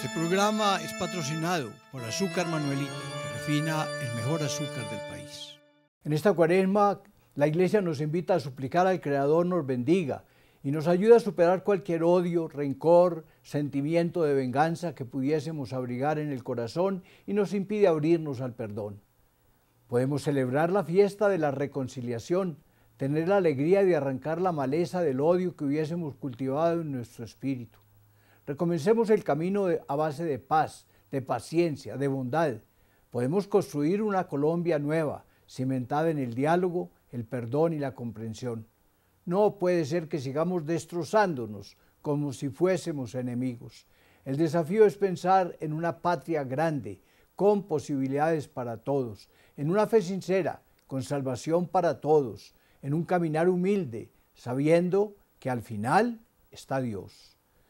Este programa es patrocinado por Azúcar Manuelita, que refina el mejor azúcar del país. En esta cuaresma, la Iglesia nos invita a suplicar al Creador nos bendiga y nos ayuda a superar cualquier odio, rencor, sentimiento de venganza que pudiésemos abrigar en el corazón y nos impide abrirnos al perdón. Podemos celebrar la fiesta de la reconciliación, tener la alegría de arrancar la maleza del odio que hubiésemos cultivado en nuestro espíritu. Recomencemos el camino a base de paz, de paciencia, de bondad. Podemos construir una Colombia nueva, cimentada en el diálogo, el perdón y la comprensión. No puede ser que sigamos destrozándonos como si fuésemos enemigos. El desafío es pensar en una patria grande, con posibilidades para todos, en una fe sincera, con salvación para todos, en un caminar humilde, sabiendo que al final está Dios.